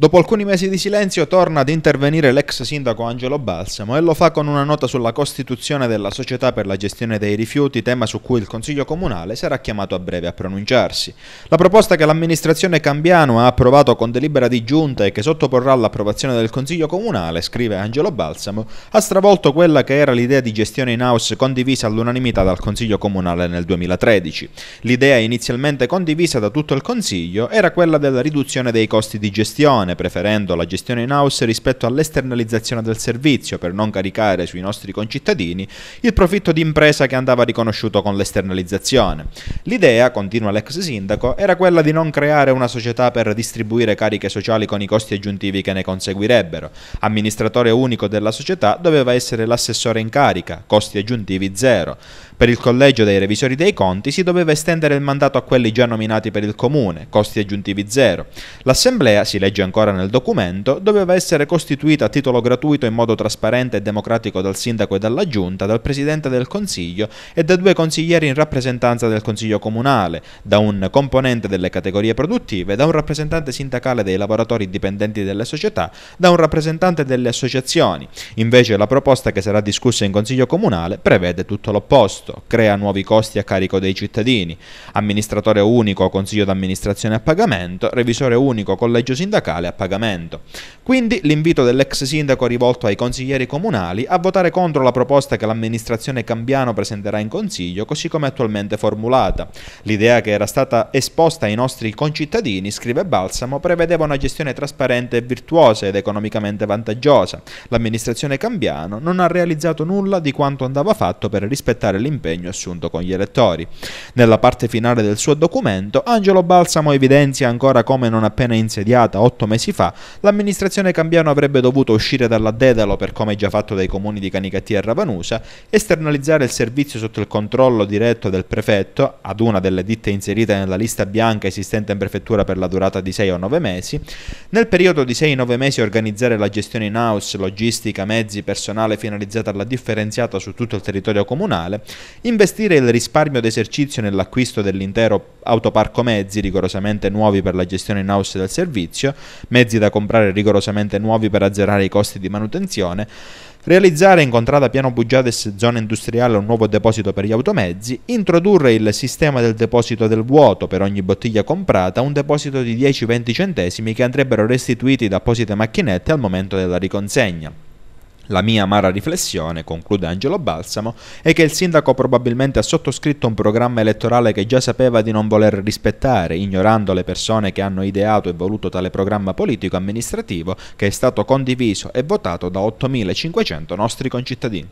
Dopo alcuni mesi di silenzio torna ad intervenire l'ex sindaco Angelo Balsamo e lo fa con una nota sulla costituzione della società per la gestione dei rifiuti, tema su cui il Consiglio Comunale sarà chiamato a breve a pronunciarsi. La proposta che l'amministrazione Cambiano ha approvato con delibera di giunta e che sottoporrà all'approvazione del Consiglio Comunale, scrive Angelo Balsamo, ha stravolto quella che era l'idea di gestione in house condivisa all'unanimità dal Consiglio Comunale nel 2013. L'idea inizialmente condivisa da tutto il Consiglio era quella della riduzione dei costi di gestione italiane preferendo la gestione in house rispetto all'esternalizzazione del servizio per non caricare sui nostri concittadini il profitto di impresa che andava riconosciuto con l'esternalizzazione. L'idea, continua l'ex sindaco, era quella di non creare una società per distribuire cariche sociali con i costi aggiuntivi che ne conseguirebbero. Amministratore unico della società doveva essere l'assessore in carica, costi aggiuntivi zero. Per il collegio dei revisori dei conti si doveva estendere il mandato a quelli già nominati per il comune, costi aggiuntivi zero. L'assemblea, si legge ancora ancora nel documento, doveva essere costituita a titolo gratuito in modo trasparente e democratico dal sindaco e dalla giunta, dal presidente del consiglio e da due consiglieri in rappresentanza del consiglio comunale, da un componente delle categorie produttive, da un rappresentante sindacale dei lavoratori dipendenti delle società, da un rappresentante delle associazioni. Invece la proposta che sarà discussa in consiglio comunale prevede tutto l'opposto, crea nuovi costi a carico dei cittadini, amministratore unico, consiglio d'amministrazione a pagamento, revisore unico, collegio sindacale a pagamento. Quindi l'invito dell'ex sindaco rivolto ai consiglieri comunali a votare contro la proposta che l'amministrazione Cambiano presenterà in consiglio, così come attualmente formulata. L'idea che era stata esposta ai nostri concittadini, scrive Balsamo, prevedeva una gestione trasparente e virtuosa ed economicamente vantaggiosa. L'amministrazione Cambiano non ha realizzato nulla di quanto andava fatto per rispettare l'impegno assunto con gli elettori. Nella parte finale del suo documento, Angelo Balsamo evidenzia ancora come non appena insediata otto mesi mesi fa, l'amministrazione Cambiano avrebbe dovuto uscire dalla Dedalo per come già fatto dai comuni di Canicatia e Ravanusa, esternalizzare il servizio sotto il controllo diretto del prefetto ad una delle ditte inserite nella lista bianca esistente in prefettura per la durata di 6 o 9 mesi, nel periodo di 6-9 mesi organizzare la gestione in house, logistica, mezzi, personale finalizzata alla differenziata su tutto il territorio comunale, investire il risparmio d'esercizio nell'acquisto dell'intero autoparco mezzi rigorosamente nuovi per la gestione in house del servizio, mezzi da comprare rigorosamente nuovi per azzerare i costi di manutenzione, realizzare in contrada piano Bugiades zona industriale un nuovo deposito per gli automezzi, introdurre il sistema del deposito del vuoto per ogni bottiglia comprata, un deposito di 10-20 centesimi che andrebbero restituiti da apposite macchinette al momento della riconsegna. La mia amara riflessione, conclude Angelo Balsamo, è che il sindaco probabilmente ha sottoscritto un programma elettorale che già sapeva di non voler rispettare, ignorando le persone che hanno ideato e voluto tale programma politico-amministrativo che è stato condiviso e votato da 8.500 nostri concittadini.